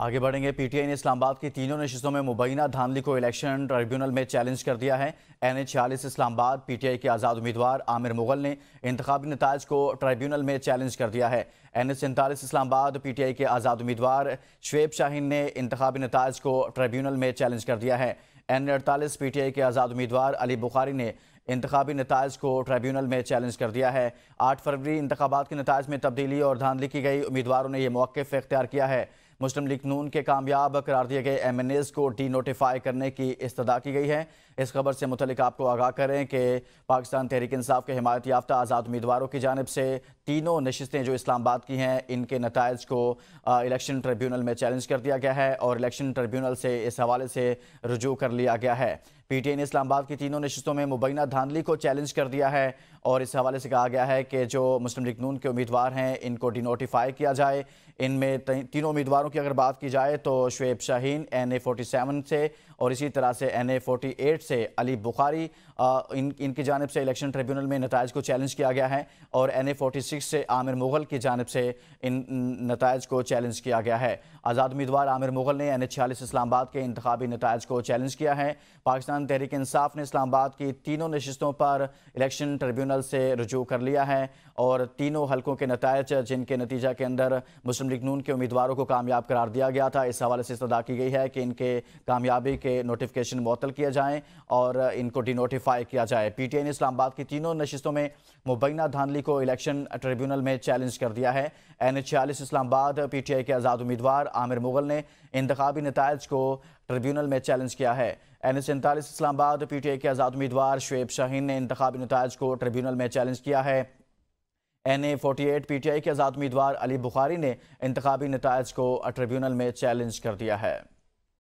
आगे बढ़ेंगे पीटीआई ने इस्लामाबाद की तीनों नशस्तों में मुबैना धानली को इलेक्शन ट्रिब्यूनल में चैलेंज कर दिया है एन ए छियालीस इस्लामाबाद पीटीआई के आज़ाद उम्मीदवार आमिर मुगल ने इंतबी नतज को ट्रिब्यूनल में चैलेंज कर दिया है एन एच सैंतालीस इस्लामाबाद पीटीआई के आज़ाद उम्मीदवार शुेब शाहीन ने इंतबी नतज को ट्रिब्यूनल में चैलेंज कर दिया है एन अड़तालीस पी टी आई के आज़ाद उम्मीदवार अली बुखारी ने इंतबी नतज को ट्रिब्यूनल में चैलेंज कर दिया है आठ फरवरी इंतबात के नतज में तब्दीली और धांधली की गई उम्मीदवारों ने यह मौक़ इख्तियार किया है मुस्लिम लीग नून के कामयाब करार दिए गए एम एन एज़ को डी नोटिफाई करने की इस्तः की गई है इस खबर से मुतलिक आपको आगाह करें कि पाकिस्तान तहरीक इंसाफ के हमायत याफ्ता आज़ाद उम्मीदवारों की जानब से तीनों नशस्तें जो इस्लामाबाद की हैं इनके नतज को इलेक्शन ट्रिब्यूनल में चैलेंज कर दिया गया है और इलेक्शन ट्रिब्यूनल से इस हवाले से रजू कर लिया गया है पी टी आई ने इस्लामाबाद की तीनों नशस्तों में मुबैना धानली को चैलेंज कर दिया है और इस हवाले से कहा गया है कि जो मुस्लिम लीग नून के उम्मीदवार हैं इनको डिनोटिफाई किया जाए इनमें तीनों उम्मीदवारों की अगर बात की जाए तो Shoaib Shaheen N A forty seven से और इसी तरह से एन ए फोर्टी एट से अली बुखारी आ, इन इनकी जानब से इलेक्शन ट्रिब्यूनल में नतज को चैलेंज किया गया है और एन ए फोर्टी सिक्स से आमिर मुगल की जानब से इन नतज को चैलेंज किया गया है आज़ाद उम्मीदवार आमिर मुगल ने एन ए छियालीस इस्लामाबाद के इंतबी नतज को चैलेंज किया है पाकिस्तान तहरीक इंसाफ ने इस्लामाबाद की तीनों नशस्तों पर इलेक्शन ट्रिब्यूनल हॉस्पिटल से रजू कर लिया है और तीनों हलकों के नतज जिनके नतीजा के अंदर मुस्लिम लीग नून के उम्मीदवारों को कामयाब करार दिया गया था इस हवाले से अदा की गई है कि इनके कामयाबी के नोटिफिकेशन मअतल किए जाएँ और इनको डिनोटिफाई किया जाए पी टी आई ने इस्लामाबाद की तीनों नशस्तों में मुबैना धानली को इलेक्शन ट्रिब्यूनल में चैलेंज कर दिया है एन एच छियालीस इस्लामाबाद पी टी आई के आज़ाद उम्मीदवार आमिर मुगल ने इंतबी नतज को ट्रिब्यूनल में चैलेंज किया है एन एस सैंतालीस इस्लामाबाद पीटीआई के आज़ाद उम्मीदवार शुएब शाहीन ने इंतबी नतज को ट्रिब्यूनल में चैलेंज किया है N A forty eight P T I के आज़ाद उम्मीदवार अली बुखारी ने इंतबी नतज को ट्रिब्यूनल में चैलेंज कर दिया है